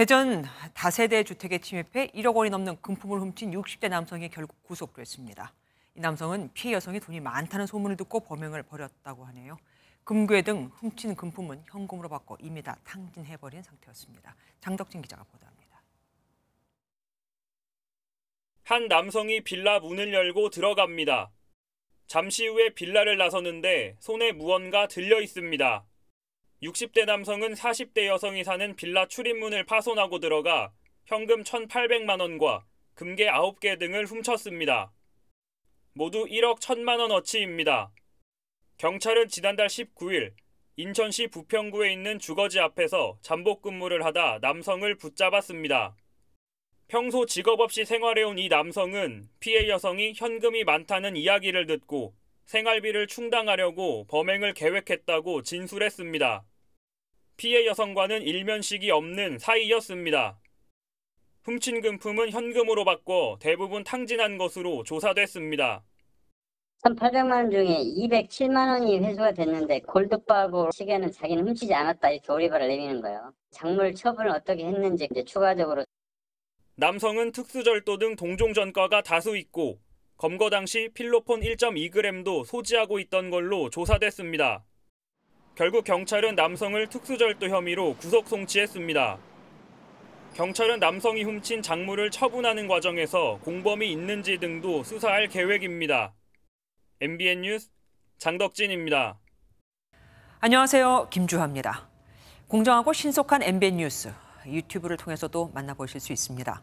대전 다세대 주택에 침입해 1억 원이 넘는 금품을 훔친 60대 남성이 결국 구속됐습니다. 이 남성은 피해 여성이 돈이 많다는 소문을 듣고 범행을 벌였다고 하네요. 금괴 등 훔친 금품은 현금으로 받고 이미 다 탕진해버린 상태였습니다. 장덕진 기자가 보도합니다. 한 남성이 빌라 문을 열고 들어갑니다. 잠시 후에 빌라를 나서는데 손에 무언가 들려 있습니다. 60대 남성은 40대 여성이 사는 빌라 출입문을 파손하고 들어가 현금 1,800만 원과 금괴 9개 등을 훔쳤습니다. 모두 1억 1천만 원어치입니다. 경찰은 지난달 19일 인천시 부평구에 있는 주거지 앞에서 잠복 근무를 하다 남성을 붙잡았습니다. 평소 직업 없이 생활해온 이 남성은 피해 여성이 현금이 많다는 이야기를 듣고 생활비를 충당하려고 범행을 계획했다고 진술했습니다. 피해 여성과는 일면식이 없는 사이였습니다. 훔친 금품은 현금으로 바꿔 대부분 탕진한 것으로 조사됐습니다. 1800만 원 중에 207만 원이 회수가 됐는데 골드바고 시계는 자기는 훔치지 않았다 이렇게 오리발을 내미는 거예요. 작물 처분을 어떻게 했는지 이제 추가적으로 남성은 특수절도 등 동종 전과가 다수 있고 검거 당시 필로폰 1.2g도 소지하고 있던 걸로 조사됐습니다. 결국 경찰은 남성을 특수절도 혐의로 구속 송치했습니다. 경찰은 남성이 훔친 작물을 처분하는 과정에서 공범이 있는지 등도 수사할 계획입니다. MBN 뉴스 장덕진입니다. 안녕하세요. 김주하입니다. 공정하고 신속한 MBN 뉴스 유튜브를 통해서도 만나보실 수 있습니다.